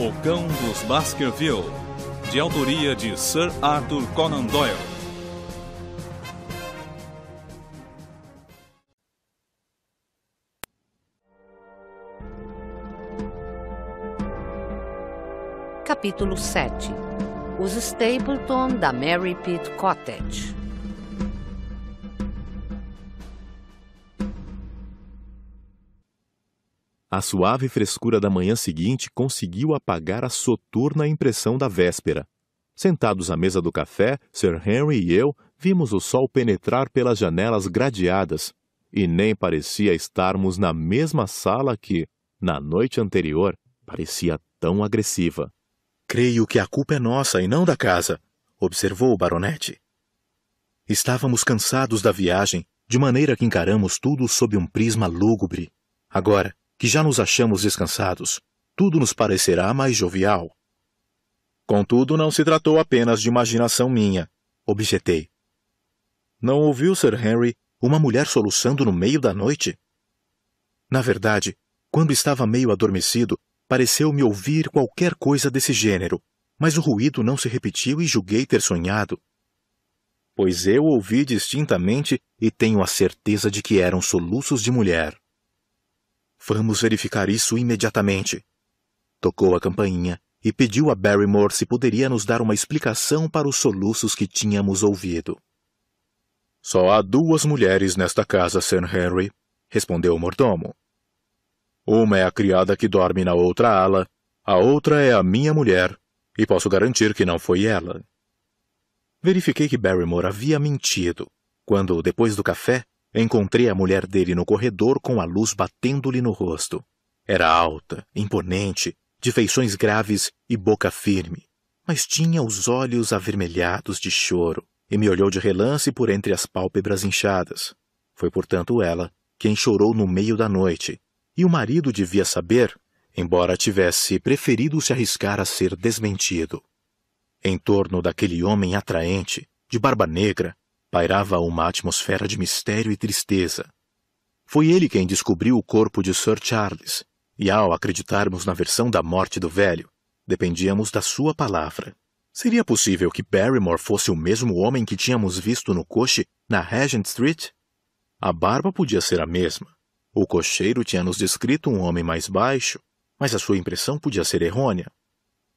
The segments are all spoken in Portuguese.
O Cão dos Baskerville, de autoria de Sir Arthur Conan Doyle. Capítulo 7 Os Stapleton da Mary Pitt Cottage A suave frescura da manhã seguinte conseguiu apagar a soturna impressão da véspera. Sentados à mesa do café, Sir Henry e eu vimos o sol penetrar pelas janelas gradeadas, e nem parecia estarmos na mesma sala que, na noite anterior, parecia tão agressiva. Creio que a culpa é nossa e não da casa, observou o baronete. Estávamos cansados da viagem, de maneira que encaramos tudo sob um prisma lúgubre. Agora, que já nos achamos descansados, tudo nos parecerá mais jovial. Contudo, não se tratou apenas de imaginação minha, objetei. Não ouviu, Sir Henry, uma mulher soluçando no meio da noite? Na verdade, quando estava meio adormecido, pareceu-me ouvir qualquer coisa desse gênero, mas o ruído não se repetiu e julguei ter sonhado. Pois eu ouvi distintamente e tenho a certeza de que eram soluços de mulher. Vamos verificar isso imediatamente. Tocou a campainha e pediu a Barrymore se poderia nos dar uma explicação para os soluços que tínhamos ouvido. Só há duas mulheres nesta casa, Sir Henry, respondeu o mordomo. Uma é a criada que dorme na outra ala, a outra é a minha mulher, e posso garantir que não foi ela. Verifiquei que Barrymore havia mentido, quando, depois do café, Encontrei a mulher dele no corredor com a luz batendo-lhe no rosto. Era alta, imponente, de feições graves e boca firme, mas tinha os olhos avermelhados de choro e me olhou de relance por entre as pálpebras inchadas. Foi, portanto, ela quem chorou no meio da noite, e o marido devia saber, embora tivesse preferido se arriscar a ser desmentido. Em torno daquele homem atraente, de barba negra, Pairava uma atmosfera de mistério e tristeza. Foi ele quem descobriu o corpo de Sir Charles, e ao acreditarmos na versão da morte do velho, dependíamos da sua palavra. Seria possível que Barrymore fosse o mesmo homem que tínhamos visto no coche na Regent Street? A barba podia ser a mesma. O cocheiro tinha nos descrito um homem mais baixo, mas a sua impressão podia ser errônea.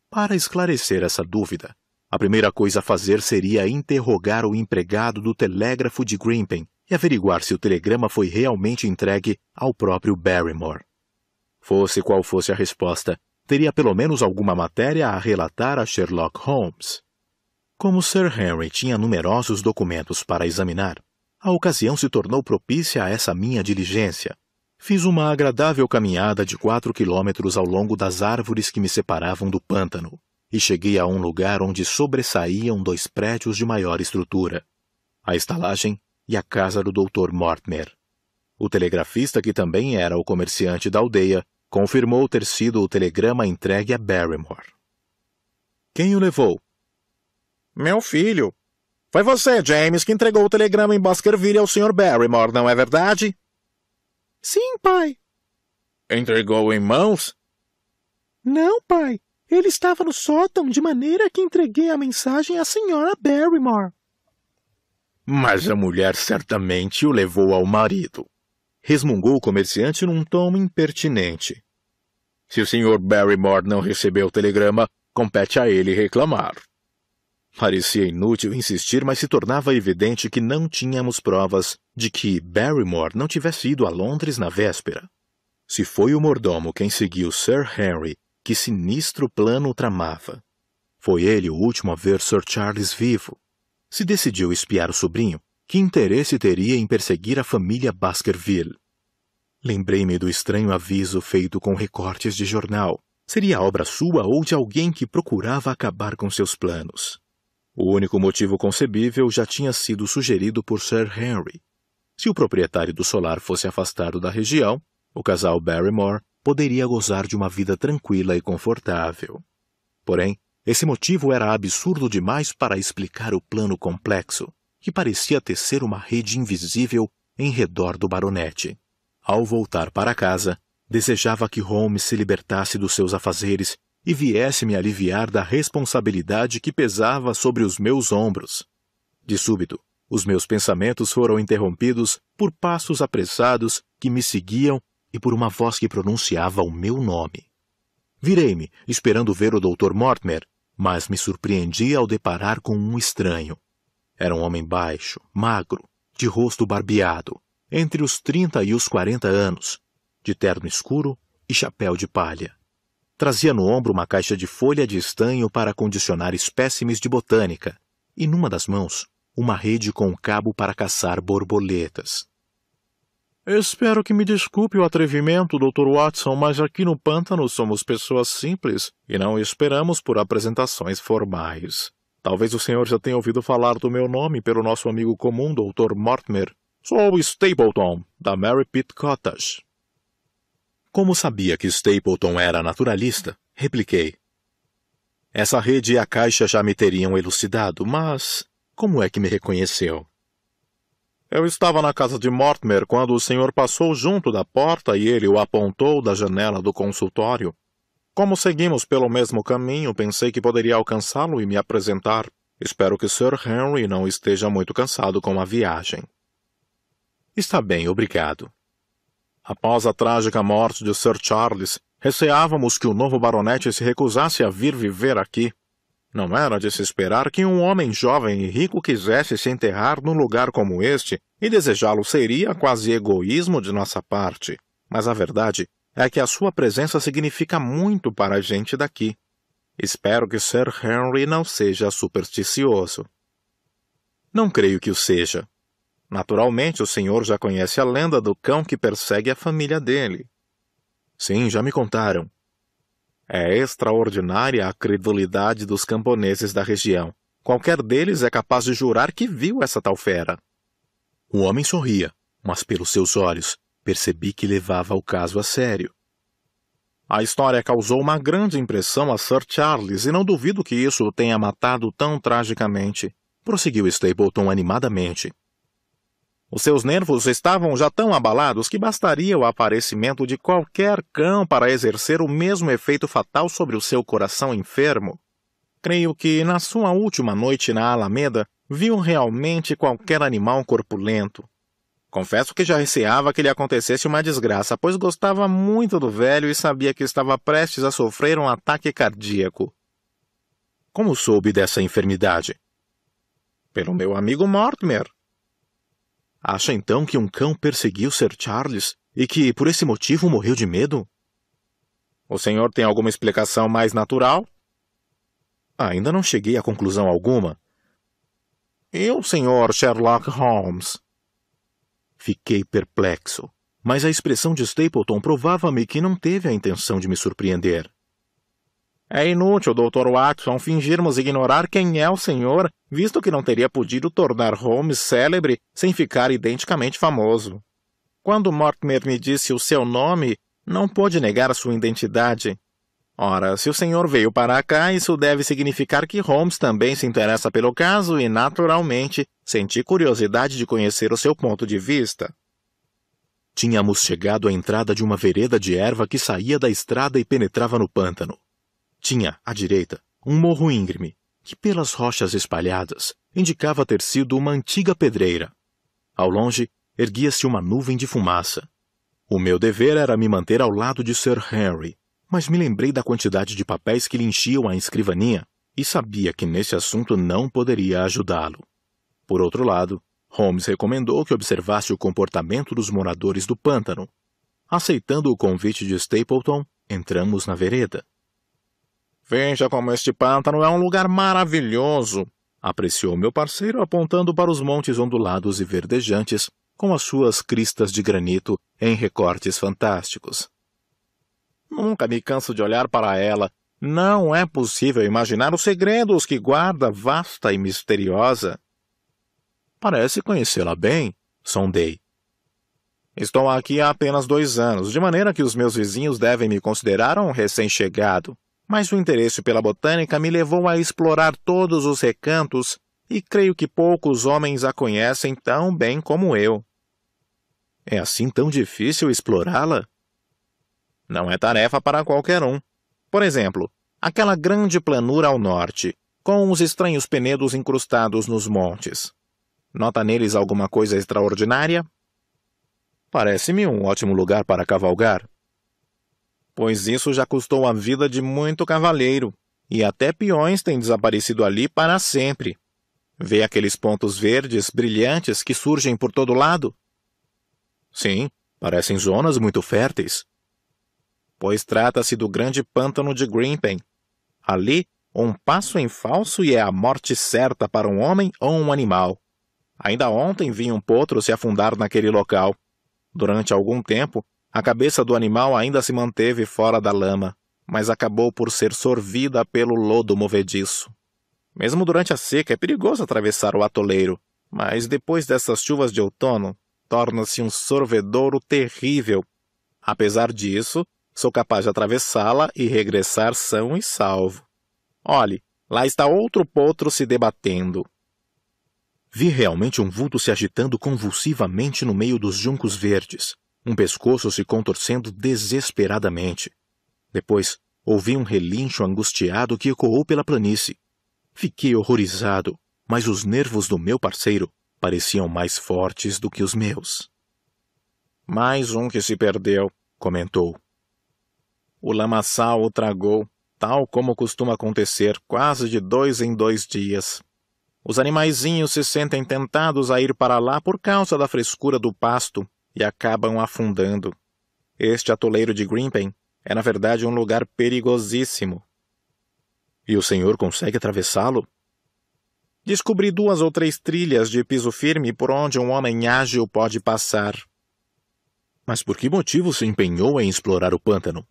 Para esclarecer essa dúvida, a primeira coisa a fazer seria interrogar o empregado do telégrafo de Grimpen e averiguar se o telegrama foi realmente entregue ao próprio Barrymore. Fosse qual fosse a resposta, teria pelo menos alguma matéria a relatar a Sherlock Holmes. Como Sir Henry tinha numerosos documentos para examinar, a ocasião se tornou propícia a essa minha diligência. Fiz uma agradável caminhada de quatro quilômetros ao longo das árvores que me separavam do pântano e cheguei a um lugar onde sobressaíam dois prédios de maior estrutura: a estalagem e a casa do Dr. Mortimer. O telegrafista, que também era o comerciante da aldeia, confirmou ter sido o telegrama entregue a Barrymore. Quem o levou? Meu filho. Foi você, James, que entregou o telegrama em Baskerville ao Sr. Barrymore, não é verdade? Sim, pai. Entregou em mãos? Não, pai. Ele estava no sótão de maneira que entreguei a mensagem à senhora Barrymore. Mas a mulher certamente o levou ao marido, resmungou o comerciante num tom impertinente. Se o senhor Barrymore não recebeu o telegrama, compete a ele reclamar. Parecia inútil insistir, mas se tornava evidente que não tínhamos provas de que Barrymore não tivesse ido a Londres na véspera. Se foi o mordomo quem seguiu Sir Henry que sinistro plano tramava. Foi ele o último a ver Sir Charles vivo. Se decidiu espiar o sobrinho, que interesse teria em perseguir a família Baskerville? Lembrei-me do estranho aviso feito com recortes de jornal. Seria obra sua ou de alguém que procurava acabar com seus planos. O único motivo concebível já tinha sido sugerido por Sir Henry. Se o proprietário do solar fosse afastado da região, o casal Barrymore poderia gozar de uma vida tranquila e confortável. Porém, esse motivo era absurdo demais para explicar o plano complexo, que parecia tecer uma rede invisível em redor do baronete. Ao voltar para casa, desejava que Holmes se libertasse dos seus afazeres e viesse me aliviar da responsabilidade que pesava sobre os meus ombros. De súbito, os meus pensamentos foram interrompidos por passos apressados que me seguiam e por uma voz que pronunciava o meu nome. Virei-me, esperando ver o Dr. Mortimer, mas me surpreendi ao deparar com um estranho. Era um homem baixo, magro, de rosto barbeado, entre os trinta e os quarenta anos, de terno escuro e chapéu de palha. Trazia no ombro uma caixa de folha de estanho para condicionar espécimes de botânica, e numa das mãos, uma rede com um cabo para caçar borboletas. Espero que me desculpe o atrevimento, Dr. Watson, mas aqui no pântano somos pessoas simples e não esperamos por apresentações formais. Talvez o senhor já tenha ouvido falar do meu nome pelo nosso amigo comum, Dr. Mortimer. Sou Stapleton, da Mary Pitt Cottage. Como sabia que Stapleton era naturalista, repliquei. Essa rede e a caixa já me teriam elucidado, mas como é que me reconheceu? Eu estava na casa de Mortimer quando o senhor passou junto da porta e ele o apontou da janela do consultório. Como seguimos pelo mesmo caminho, pensei que poderia alcançá-lo e me apresentar. Espero que Sir Henry não esteja muito cansado com a viagem. Está bem, obrigado. Após a trágica morte de Sir Charles, receávamos que o novo baronete se recusasse a vir viver aqui. Não era de se esperar que um homem jovem e rico quisesse se enterrar num lugar como este, e desejá-lo seria quase egoísmo de nossa parte. Mas a verdade é que a sua presença significa muito para a gente daqui. Espero que Sir Henry não seja supersticioso. Não creio que o seja. Naturalmente, o senhor já conhece a lenda do cão que persegue a família dele. Sim, já me contaram, é extraordinária a credulidade dos camponeses da região. Qualquer deles é capaz de jurar que viu essa tal fera. O homem sorria, mas pelos seus olhos percebi que levava o caso a sério. A história causou uma grande impressão a Sir Charles e não duvido que isso o tenha matado tão tragicamente, prosseguiu Stapleton animadamente. Os seus nervos estavam já tão abalados que bastaria o aparecimento de qualquer cão para exercer o mesmo efeito fatal sobre o seu coração enfermo. Creio que, na sua última noite na Alameda, viu realmente qualquer animal corpulento. Confesso que já receava que lhe acontecesse uma desgraça, pois gostava muito do velho e sabia que estava prestes a sofrer um ataque cardíaco. Como soube dessa enfermidade? Pelo meu amigo Mortimer, Acha então que um cão perseguiu Sir Charles e que por esse motivo morreu de medo? O senhor tem alguma explicação mais natural? Ainda não cheguei a conclusão alguma. E o senhor Sherlock Holmes? Fiquei perplexo, mas a expressão de Stapleton provava-me que não teve a intenção de me surpreender. É inútil, Dr. Watson, fingirmos ignorar quem é o senhor, visto que não teria podido tornar Holmes célebre sem ficar identicamente famoso. Quando Mortimer me disse o seu nome, não pôde negar sua identidade. Ora, se o senhor veio para cá, isso deve significar que Holmes também se interessa pelo caso e, naturalmente, senti curiosidade de conhecer o seu ponto de vista. Tínhamos chegado à entrada de uma vereda de erva que saía da estrada e penetrava no pântano. Tinha, à direita, um morro íngreme, que pelas rochas espalhadas indicava ter sido uma antiga pedreira. Ao longe, erguia-se uma nuvem de fumaça. O meu dever era me manter ao lado de Sir Henry, mas me lembrei da quantidade de papéis que lhe enchiam a escrivaninha e sabia que nesse assunto não poderia ajudá-lo. Por outro lado, Holmes recomendou que observasse o comportamento dos moradores do pântano. Aceitando o convite de Stapleton, entramos na vereda. Veja como este pântano é um lugar maravilhoso, apreciou meu parceiro apontando para os montes ondulados e verdejantes, com as suas cristas de granito em recortes fantásticos. Nunca me canso de olhar para ela. Não é possível imaginar os segredos que guarda, vasta e misteriosa. Parece conhecê-la bem, sondei. Estou aqui há apenas dois anos, de maneira que os meus vizinhos devem me considerar um recém-chegado mas o interesse pela botânica me levou a explorar todos os recantos e creio que poucos homens a conhecem tão bem como eu. É assim tão difícil explorá-la? Não é tarefa para qualquer um. Por exemplo, aquela grande planura ao norte, com os estranhos penedos incrustados nos montes. Nota neles alguma coisa extraordinária? Parece-me um ótimo lugar para cavalgar, pois isso já custou a vida de muito cavalheiro, e até peões têm desaparecido ali para sempre. Vê aqueles pontos verdes brilhantes que surgem por todo lado? Sim, parecem zonas muito férteis. Pois trata-se do grande pântano de Greenpen. Ali, um passo em falso e é a morte certa para um homem ou um animal. Ainda ontem vi um potro se afundar naquele local. Durante algum tempo, a cabeça do animal ainda se manteve fora da lama, mas acabou por ser sorvida pelo lodo movediço. Mesmo durante a seca, é perigoso atravessar o atoleiro, mas depois dessas chuvas de outono, torna-se um sorvedouro terrível. Apesar disso, sou capaz de atravessá-la e regressar são e salvo. Olhe, lá está outro potro se debatendo. Vi realmente um vulto se agitando convulsivamente no meio dos juncos verdes um pescoço se contorcendo desesperadamente. Depois, ouvi um relincho angustiado que ecoou pela planície. Fiquei horrorizado, mas os nervos do meu parceiro pareciam mais fortes do que os meus. Mais um que se perdeu, comentou. O lamaçal o tragou, tal como costuma acontecer, quase de dois em dois dias. Os animaizinhos se sentem tentados a ir para lá por causa da frescura do pasto e acabam afundando. Este atoleiro de Grimpen é, na verdade, um lugar perigosíssimo. E o senhor consegue atravessá-lo? Descobri duas ou três trilhas de piso firme por onde um homem ágil pode passar. Mas por que motivo se empenhou em explorar o pântano?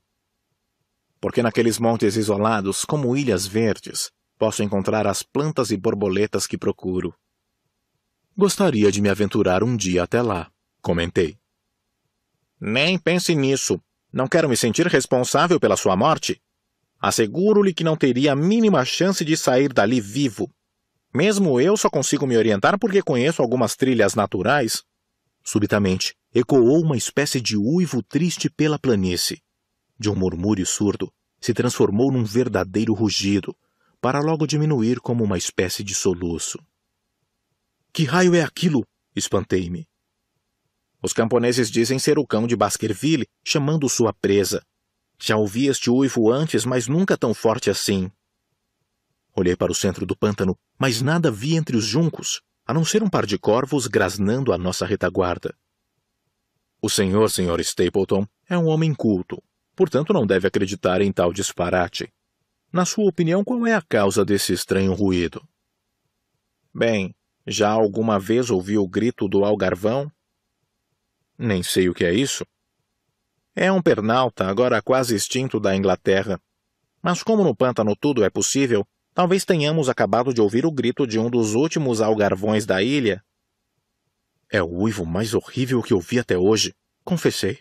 Porque naqueles montes isolados, como ilhas verdes, posso encontrar as plantas e borboletas que procuro. Gostaria de me aventurar um dia até lá comentei. Nem pense nisso. Não quero me sentir responsável pela sua morte. Asseguro-lhe que não teria a mínima chance de sair dali vivo. Mesmo eu só consigo me orientar porque conheço algumas trilhas naturais. Subitamente, ecoou uma espécie de uivo triste pela planície. De um murmúrio surdo, se transformou num verdadeiro rugido, para logo diminuir como uma espécie de soluço. Que raio é aquilo? espantei-me. Os camponeses dizem ser o cão de Baskerville, chamando sua presa. Já ouvi este uivo antes, mas nunca tão forte assim. Olhei para o centro do pântano, mas nada vi entre os juncos, a não ser um par de corvos grasnando a nossa retaguarda. O senhor, senhor Stapleton, é um homem culto, portanto não deve acreditar em tal disparate. Na sua opinião, qual é a causa desse estranho ruído? Bem, já alguma vez ouviu o grito do algarvão? Nem sei o que é isso. É um pernalta agora quase extinto da Inglaterra. Mas como no pântano tudo é possível, talvez tenhamos acabado de ouvir o grito de um dos últimos algarvões da ilha. É o uivo mais horrível que ouvi até hoje, confessei.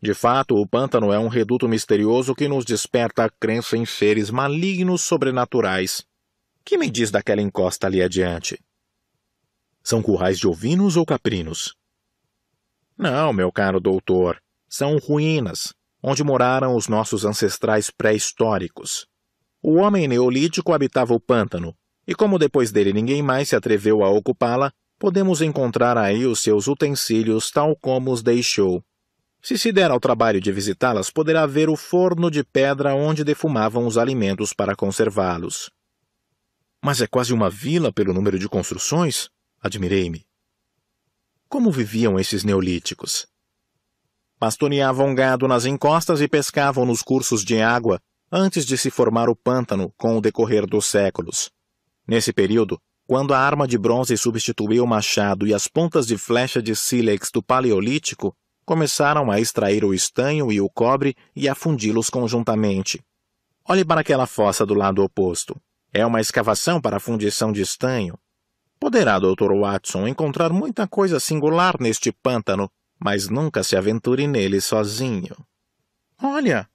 De fato, o pântano é um reduto misterioso que nos desperta a crença em seres malignos sobrenaturais. Que me diz daquela encosta ali adiante? São currais de ovinos ou caprinos? Não, meu caro doutor. São ruínas, onde moraram os nossos ancestrais pré-históricos. O homem neolítico habitava o pântano, e como depois dele ninguém mais se atreveu a ocupá-la, podemos encontrar aí os seus utensílios tal como os deixou. Se se der ao trabalho de visitá-las, poderá ver o forno de pedra onde defumavam os alimentos para conservá-los. Mas é quase uma vila pelo número de construções? Admirei-me. Como viviam esses neolíticos? Pastoreavam gado nas encostas e pescavam nos cursos de água antes de se formar o pântano com o decorrer dos séculos. Nesse período, quando a arma de bronze substituiu o machado e as pontas de flecha de sílex do Paleolítico, começaram a extrair o estanho e o cobre e a fundi-los conjuntamente. Olhe para aquela fossa do lado oposto. É uma escavação para fundição de estanho, Poderá Dr. Watson encontrar muita coisa singular neste pântano, mas nunca se aventure nele sozinho. Olha!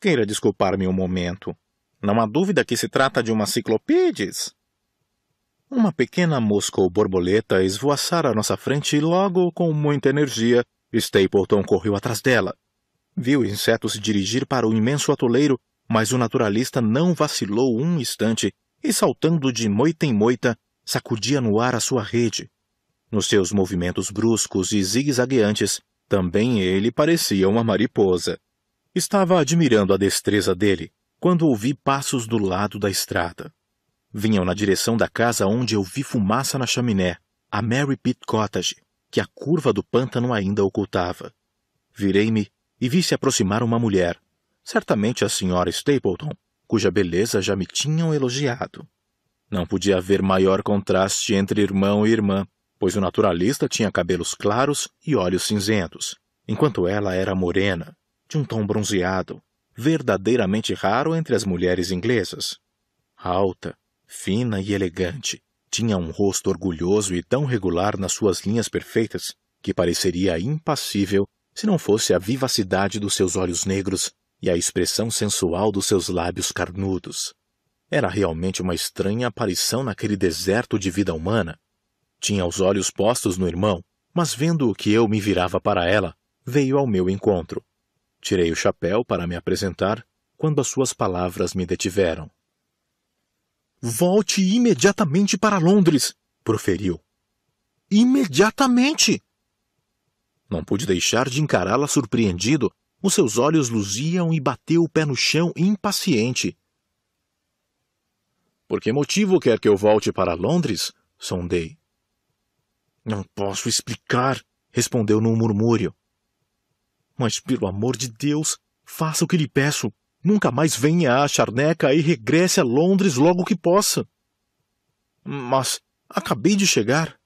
Queira desculpar-me um momento. Não há dúvida que se trata de uma ciclopídes. Uma pequena mosca ou borboleta esvoaçara à nossa frente e logo, com muita energia, Stapleton correu atrás dela. Viu o inseto se dirigir para o imenso atoleiro, mas o naturalista não vacilou um instante e, saltando de moita em moita, sacudia no ar a sua rede. Nos seus movimentos bruscos e zigue-zagueantes, também ele parecia uma mariposa. Estava admirando a destreza dele quando ouvi passos do lado da estrada. Vinham na direção da casa onde eu vi fumaça na chaminé, a Mary Pitt Cottage, que a curva do pântano ainda ocultava. Virei-me e vi se aproximar uma mulher, certamente a senhora Stapleton, cuja beleza já me tinham elogiado. Não podia haver maior contraste entre irmão e irmã, pois o naturalista tinha cabelos claros e olhos cinzentos, enquanto ela era morena, de um tom bronzeado, verdadeiramente raro entre as mulheres inglesas. Alta, fina e elegante, tinha um rosto orgulhoso e tão regular nas suas linhas perfeitas que pareceria impassível se não fosse a vivacidade dos seus olhos negros e a expressão sensual dos seus lábios carnudos. Era realmente uma estranha aparição naquele deserto de vida humana. Tinha os olhos postos no irmão, mas vendo que eu me virava para ela, veio ao meu encontro. Tirei o chapéu para me apresentar quando as suas palavras me detiveram. Volte imediatamente para Londres, proferiu. Imediatamente! Não pude deixar de encará-la surpreendido. Os seus olhos luziam e bateu o pé no chão impaciente. Por que motivo quer que eu volte para Londres? sondei. Não posso explicar, respondeu num murmúrio. Mas pelo amor de Deus, faça o que lhe peço. Nunca mais venha à charneca e regresse a Londres logo que possa. Mas acabei de chegar.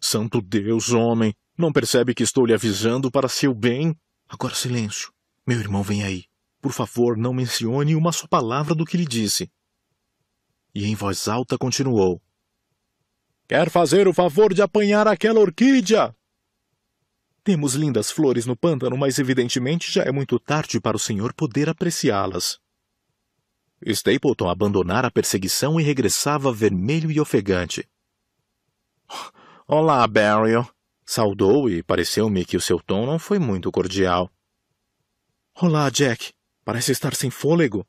Santo Deus, homem, não percebe que estou lhe avisando para seu bem? Agora silêncio. Meu irmão vem aí. Por favor, não mencione uma só palavra do que lhe disse e em voz alta continuou. Quer fazer o favor de apanhar aquela orquídea? Temos lindas flores no pântano, mas evidentemente já é muito tarde para o senhor poder apreciá-las. Stapleton abandonara a perseguição e regressava vermelho e ofegante. Olá, Beryl. Saudou e pareceu-me que o seu tom não foi muito cordial. Olá, Jack. Parece estar sem fôlego.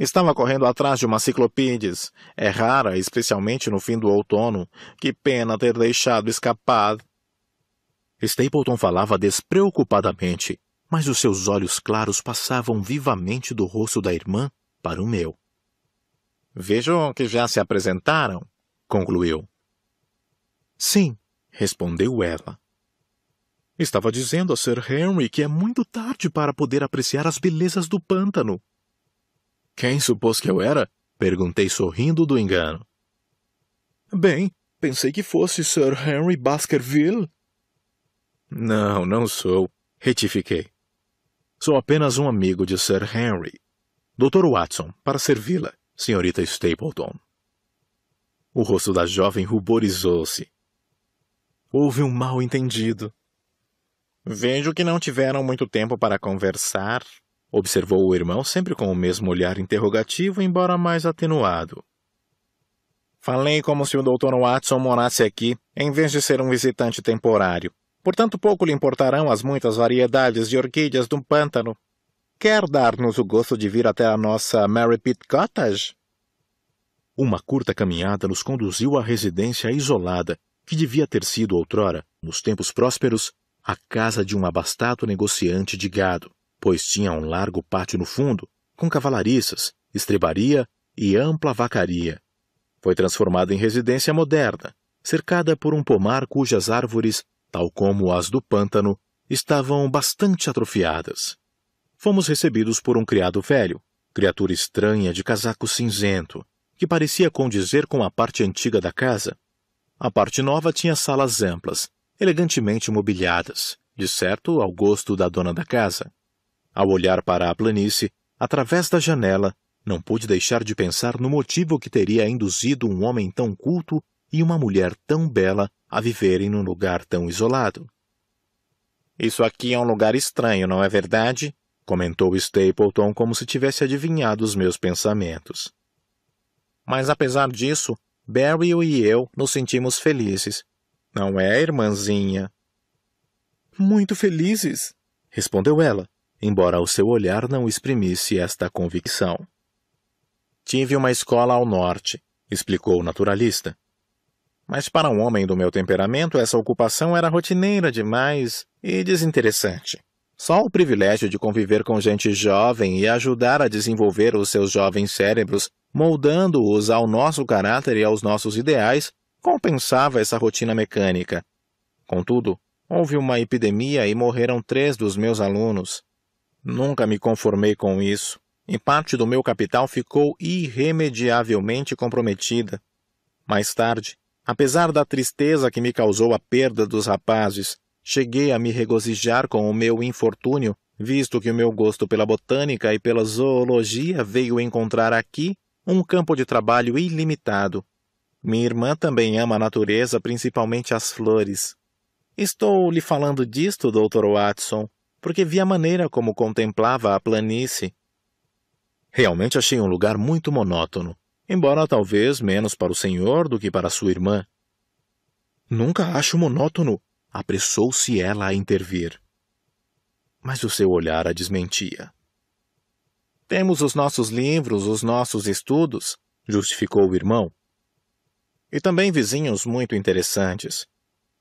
Estava correndo atrás de uma ciclopídeas. É rara, especialmente no fim do outono. Que pena ter deixado escapar. Stapleton falava despreocupadamente, mas os seus olhos claros passavam vivamente do rosto da irmã para o meu. Vejo que já se apresentaram, concluiu. Sim, respondeu ela. Estava dizendo a Sir Henry que é muito tarde para poder apreciar as belezas do pântano, quem supôs que eu era? Perguntei sorrindo do engano. Bem, pensei que fosse Sir Henry Baskerville. Não, não sou, retifiquei. Sou apenas um amigo de Sir Henry. Dr. Watson, para servi-la, senhorita Stapleton. O rosto da jovem ruborizou-se. Houve um mal-entendido. Vejo que não tiveram muito tempo para conversar, Observou o irmão sempre com o mesmo olhar interrogativo, embora mais atenuado. Falei como se o Dr. Watson morasse aqui, em vez de ser um visitante temporário. Portanto, pouco lhe importarão as muitas variedades de orquídeas do pântano. Quer dar-nos o gosto de vir até a nossa Mary Pitt Cottage? Uma curta caminhada nos conduziu à residência isolada, que devia ter sido outrora, nos tempos prósperos, a casa de um abastado negociante de gado pois tinha um largo pátio no fundo, com cavalariças, estrebaria e ampla vacaria. Foi transformada em residência moderna, cercada por um pomar cujas árvores, tal como as do pântano, estavam bastante atrofiadas. Fomos recebidos por um criado velho, criatura estranha de casaco cinzento, que parecia condizer com a parte antiga da casa. A parte nova tinha salas amplas, elegantemente mobiliadas, de certo ao gosto da dona da casa. Ao olhar para a planície, através da janela, não pude deixar de pensar no motivo que teria induzido um homem tão culto e uma mulher tão bela a viverem num lugar tão isolado. Isso aqui é um lugar estranho, não é verdade? comentou Stapleton como se tivesse adivinhado os meus pensamentos. Mas apesar disso, Barry e eu nos sentimos felizes. Não é, irmãzinha? Muito felizes, respondeu ela embora o seu olhar não exprimisse esta convicção. Tive uma escola ao norte, explicou o naturalista. Mas para um homem do meu temperamento, essa ocupação era rotineira demais e desinteressante. Só o privilégio de conviver com gente jovem e ajudar a desenvolver os seus jovens cérebros, moldando-os ao nosso caráter e aos nossos ideais, compensava essa rotina mecânica. Contudo, houve uma epidemia e morreram três dos meus alunos. Nunca me conformei com isso, e parte do meu capital ficou irremediavelmente comprometida. Mais tarde, apesar da tristeza que me causou a perda dos rapazes, cheguei a me regozijar com o meu infortúnio, visto que o meu gosto pela botânica e pela zoologia veio encontrar aqui um campo de trabalho ilimitado. Minha irmã também ama a natureza, principalmente as flores. Estou lhe falando disto, Dr. Watson, porque vi a maneira como contemplava a planície. Realmente achei um lugar muito monótono, embora talvez menos para o senhor do que para sua irmã. Nunca acho monótono, apressou-se ela a intervir. Mas o seu olhar a desmentia. Temos os nossos livros, os nossos estudos, justificou o irmão. E também vizinhos muito interessantes.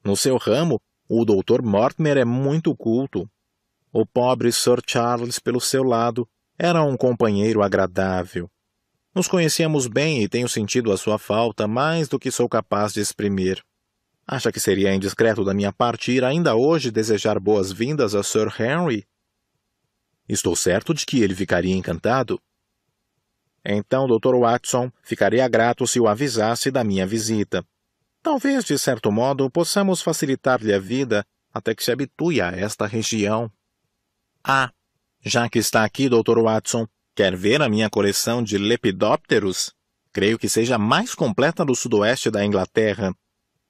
No seu ramo, o doutor Mortimer é muito culto, o pobre Sir Charles, pelo seu lado, era um companheiro agradável. Nos conhecíamos bem e tenho sentido a sua falta mais do que sou capaz de exprimir. Acha que seria indiscreto da minha parte ir ainda hoje desejar boas-vindas a Sir Henry? Estou certo de que ele ficaria encantado. Então, Dr. Watson, ficaria grato se o avisasse da minha visita. Talvez, de certo modo, possamos facilitar-lhe a vida até que se habitue a esta região. Ah, já que está aqui, Dr. Watson, quer ver a minha coleção de lepidópteros? Creio que seja a mais completa do sudoeste da Inglaterra.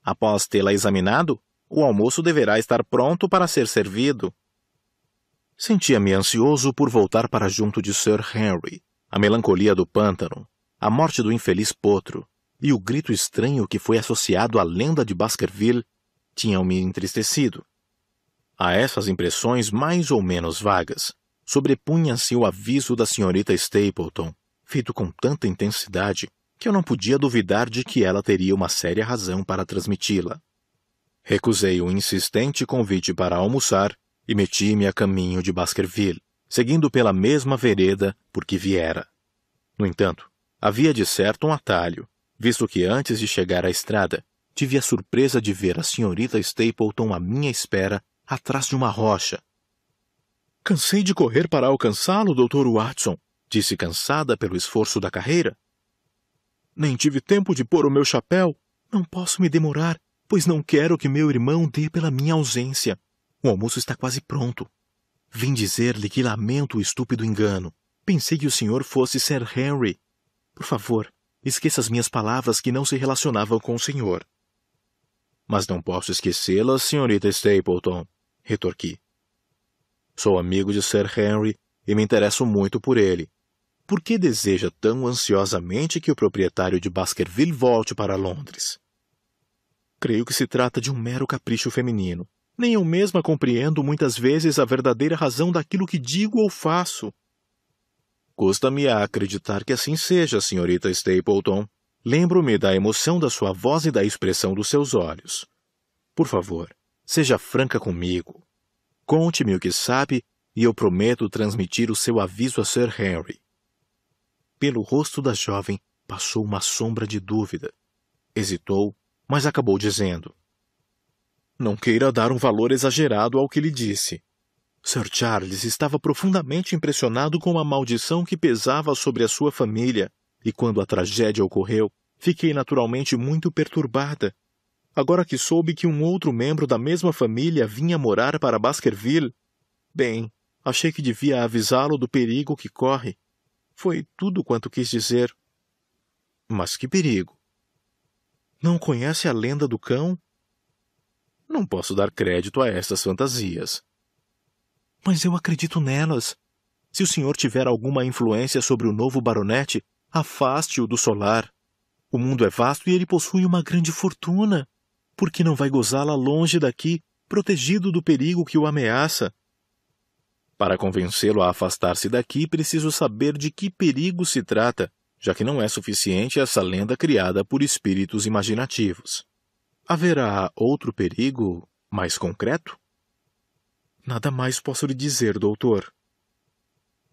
Após tê-la examinado, o almoço deverá estar pronto para ser servido. Sentia-me ansioso por voltar para junto de Sir Henry, a melancolia do pântano, a morte do infeliz potro e o grito estranho que foi associado à lenda de Baskerville tinham-me entristecido. A essas impressões mais ou menos vagas, sobrepunha-se o aviso da senhorita Stapleton, feito com tanta intensidade que eu não podia duvidar de que ela teria uma séria razão para transmiti-la. Recusei o insistente convite para almoçar e meti-me a caminho de Baskerville, seguindo pela mesma vereda por que viera. No entanto, havia de certo um atalho, visto que antes de chegar à estrada, tive a surpresa de ver a senhorita Stapleton à minha espera atrás de uma rocha. Cansei de correr para alcançá-lo, Dr. Watson, disse cansada pelo esforço da carreira. Nem tive tempo de pôr o meu chapéu. Não posso me demorar, pois não quero que meu irmão dê pela minha ausência. O almoço está quase pronto. Vim dizer-lhe que lamento o estúpido engano. Pensei que o senhor fosse Sir Henry. Por favor, esqueça as minhas palavras que não se relacionavam com o senhor. Mas não posso esquecê-las, senhorita Stapleton, retorqui. Sou amigo de Sir Henry e me interesso muito por ele. Por que deseja tão ansiosamente que o proprietário de Baskerville volte para Londres? Creio que se trata de um mero capricho feminino. Nem eu mesma compreendo muitas vezes a verdadeira razão daquilo que digo ou faço. Custa-me a acreditar que assim seja, senhorita Stapleton. Lembro-me da emoção da sua voz e da expressão dos seus olhos. Por favor, Seja franca comigo. Conte-me o que sabe e eu prometo transmitir o seu aviso a Sir Henry. Pelo rosto da jovem passou uma sombra de dúvida. Hesitou, mas acabou dizendo: Não queira dar um valor exagerado ao que lhe disse. Sir Charles estava profundamente impressionado com a maldição que pesava sobre a sua família, e quando a tragédia ocorreu, fiquei naturalmente muito perturbada Agora que soube que um outro membro da mesma família vinha morar para Baskerville, bem, achei que devia avisá-lo do perigo que corre. Foi tudo quanto quis dizer. Mas que perigo? Não conhece a lenda do cão? Não posso dar crédito a estas fantasias. Mas eu acredito nelas. Se o senhor tiver alguma influência sobre o novo baronete, afaste-o do solar. O mundo é vasto e ele possui uma grande fortuna porque não vai gozá-la longe daqui, protegido do perigo que o ameaça. Para convencê-lo a afastar-se daqui, preciso saber de que perigo se trata, já que não é suficiente essa lenda criada por espíritos imaginativos. Haverá outro perigo mais concreto? Nada mais posso lhe dizer, doutor.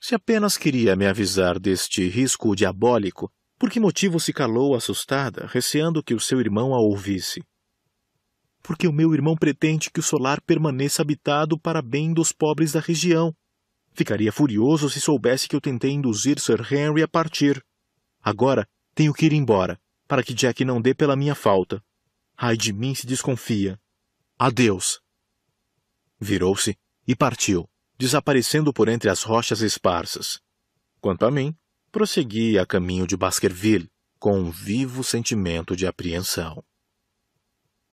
Se apenas queria me avisar deste risco diabólico, por que motivo se calou assustada, receando que o seu irmão a ouvisse? porque o meu irmão pretende que o solar permaneça habitado para bem dos pobres da região. Ficaria furioso se soubesse que eu tentei induzir Sir Henry a partir. Agora tenho que ir embora, para que Jack não dê pela minha falta. Ai de mim se desconfia. Adeus. Virou-se e partiu, desaparecendo por entre as rochas esparsas. Quanto a mim, prossegui a caminho de Baskerville, com um vivo sentimento de apreensão.